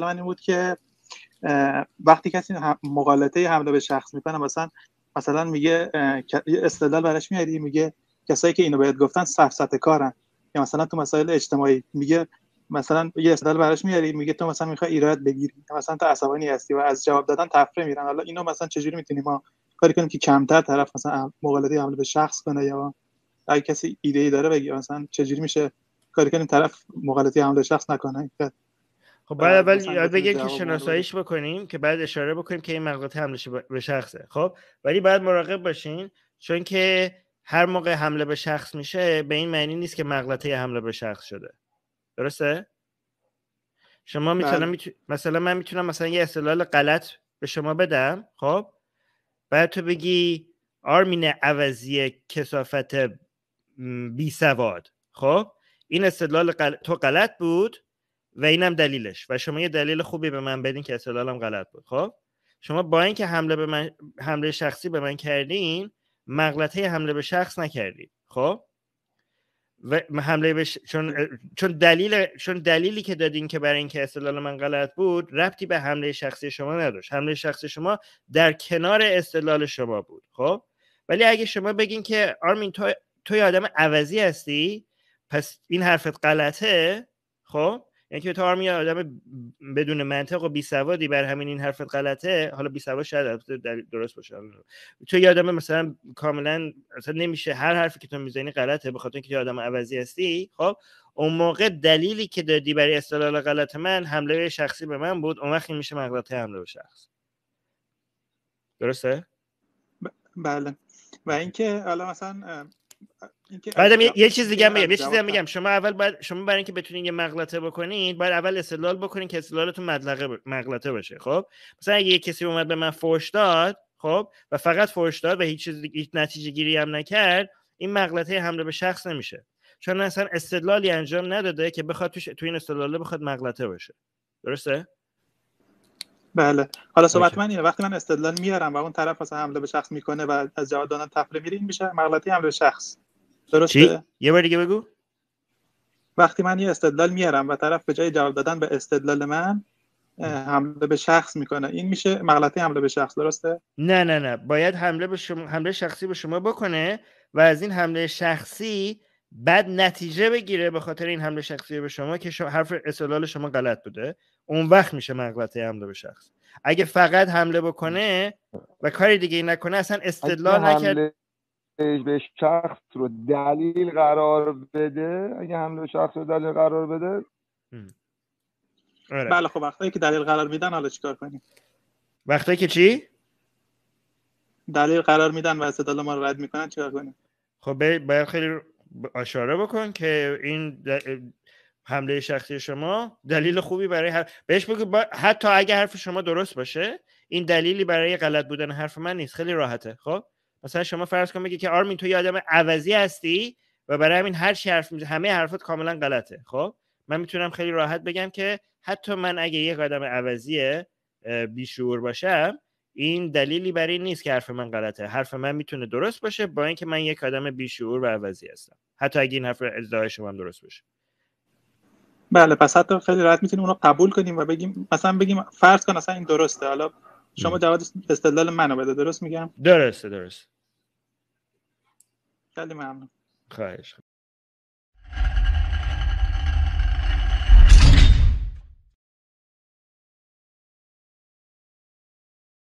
من این بود که وقتی کسی مقالطه حمله به شخص میکنه مثلا مثلا میگه استدلال براش میاری میگه کسایی که اینو باید گفتن سفسط کارن یا مثلا تو مسائل اجتماعی میگه مثلا یه استدلال براش میاری میگه تو مثلا میخوای ایراد بگیری مثلا تو عصبانی هستی و از جواب دادن تفره میرن حالا اینو مثلا چجوری میتونیم ما کاری کنیم که کمتر طرف مثلا مقالطه حمله به شخص کنه یا اگه کسی ایده ای داره بگی مثلا چجوری میشه کاری کنیم طرف مقالطه حمله شخص نکنه خب بعد اول بگیم که شناساییش بکنیم که بعد اشاره بکنیم که این مقاطع حمله به شخصه خب ولی باید مراقب باشین چون که هر موقع حمله به شخص میشه به این معنی نیست که مغلطه حمله به شخص شده درسته شما بله. میتونم مثلا من میتونم مثلا یه استدلال غلط به شما بدم خب بعد تو بگی آرمین عوضی کسافت بی سواد خب این استدلال تو غلط بود و اینم دلیلش و شما یه دلیل خوبی به من بدین که هم غلط بود خب شما با اینکه حمله به من حمله شخصی به من کردین مغلطه حمله به شخص نکردید خب و حمله به چون چون دلیل چون دلیلی که دادین که برای اینکه استدلال من غلط بود ربطی به حمله شخصی شما نداشت حمله شخصی شما در کنار استدلال شما بود خب ولی اگه شما بگین که آرمین تو تو آدم عوضی هستی پس این حرفت غلطه خب یعنی که تار میاد آدم بدون منطق و بیسوادی بر همین این حرفت غلطه حالا بیسواد شاید درست باشه تو یه آدم مثلا کاملا اصلا نمیشه هر حرفی که تو میزنی غلطه به خاطر اینکه تو آدم عوضی هستی خب اون موقع دلیلی که دادی برای استدلال غلط من حمله شخصی به من بود اون وقتی میشه مغلطه حمله به شخص درسته بله و اینکه حالا مثلا بعدم یه, چیز دیگه میگم یه چیز میگم شما اول باید شما برای اینکه بتونید یه مغلطه بکنین باید اول استدلال بکنین که استدلالتون مدلقه مغلطه باشه خب مثلا اگه یه کسی اومد به من فوش داد خب و فقط فوش داد و هیچ چیز هیچ نتیجه گیری هم نکرد این مغلطه حمله به شخص نمیشه چون اصلا استدلالی انجام نداده که بخواد توش تو این استدلاله بخواد مغلطه باشه درسته بله حالا صحبت من اینه وقتی من استدلال میارم و اون طرف اصلا حمله به شخص میکنه و از دادن تفره میره این میشه مغلطه حمله به شخص درسته یه بار دیگه بگو وقتی من یه استدلال میارم و طرف به جای جواب دادن به استدلال من حمله به شخص میکنه این میشه مغلطه حمله به شخص درسته نه نه نه باید حمله به شما حمله شخصی به شما بکنه و از این حمله شخصی بعد نتیجه بگیره به خاطر این حمله شخصی به شما که شما حرف استدلال شما غلط بوده اون وقت میشه مغلطه حمله به شخص اگه فقط حمله بکنه و کاری دیگه نکنه اصلا استدلال نکرد به شخص رو دلیل قرار بده اگه حمله به شخص رو دلیل قرار بده آره. بله خب وقتی که دلیل قرار میدن حالا چیکار کنیم وقتی که چی دلیل قرار میدن و استدلال ما رو رد میکنن چیکار کنیم خب باید خیلی اشاره بکن که این حمله شخصی شما دلیل خوبی برای حرف... بهش بگو حتی اگه حرف شما درست باشه این دلیلی برای غلط بودن حرف من نیست خیلی راحته خب مثلا شما فرض کن بگی که آرمین تو یه آدم عوضی هستی و برای همین هر چی حرف همه حرفات کاملا غلطه خب من میتونم خیلی راحت بگم که حتی من اگه یه آدم عوضی بیشعور باشم این دلیلی برای این نیست که حرف من غلطه حرف من میتونه درست باشه با اینکه من یک آدم بیشعور و عوضی هستم حتی اگه این حرف ادعای شما هم درست باشه بله پس حتی خیلی راحت میتونیم اونو قبول کنیم و بگیم مثلا بگیم فرض کن اصلا این درسته حالا شما جواب استدلال منو بده درست میگم درسته درست خیلی ممنون خواهش